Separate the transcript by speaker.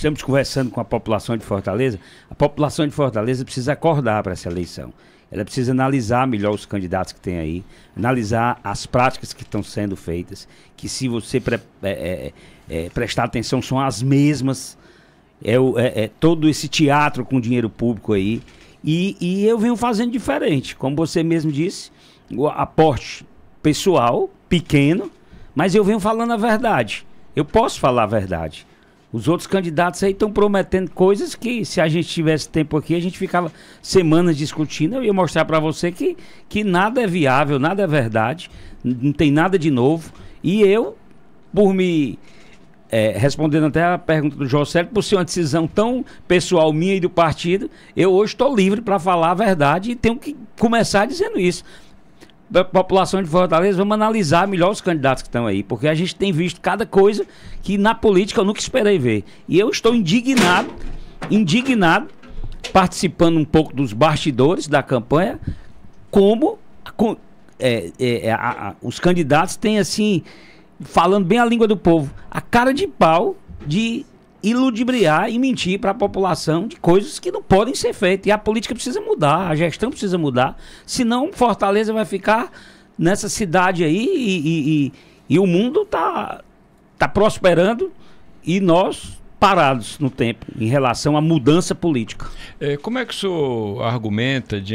Speaker 1: estamos conversando com a população de Fortaleza, a população de Fortaleza precisa acordar para essa eleição. Ela precisa analisar melhor os candidatos que tem aí, analisar as práticas que estão sendo feitas, que se você pre é, é, é, prestar atenção são as mesmas. É o, é, é, todo esse teatro com dinheiro público aí. E, e eu venho fazendo diferente, como você mesmo disse, o aporte pessoal, pequeno, mas eu venho falando a verdade. Eu posso falar a verdade. Os outros candidatos aí estão prometendo coisas que, se a gente tivesse tempo aqui, a gente ficava semanas discutindo. Eu ia mostrar para você que, que nada é viável, nada é verdade, não tem nada de novo. E eu, por me. É, respondendo até a pergunta do João por ser uma decisão tão pessoal minha e do partido, eu hoje estou livre para falar a verdade e tenho que começar dizendo isso da população de Fortaleza, vamos analisar melhor os candidatos que estão aí, porque a gente tem visto cada coisa que na política eu nunca esperei ver. E eu estou indignado, indignado, participando um pouco dos bastidores da campanha, como com, é, é, é, a, a, os candidatos têm assim, falando bem a língua do povo, a cara de pau de e ludibriar e mentir para a população de coisas que não podem ser feitas. E a política precisa mudar, a gestão precisa mudar. Senão, Fortaleza vai ficar nessa cidade aí e, e, e, e o mundo tá, tá prosperando e nós parados no tempo em relação à mudança política. É, como é que o senhor argumenta de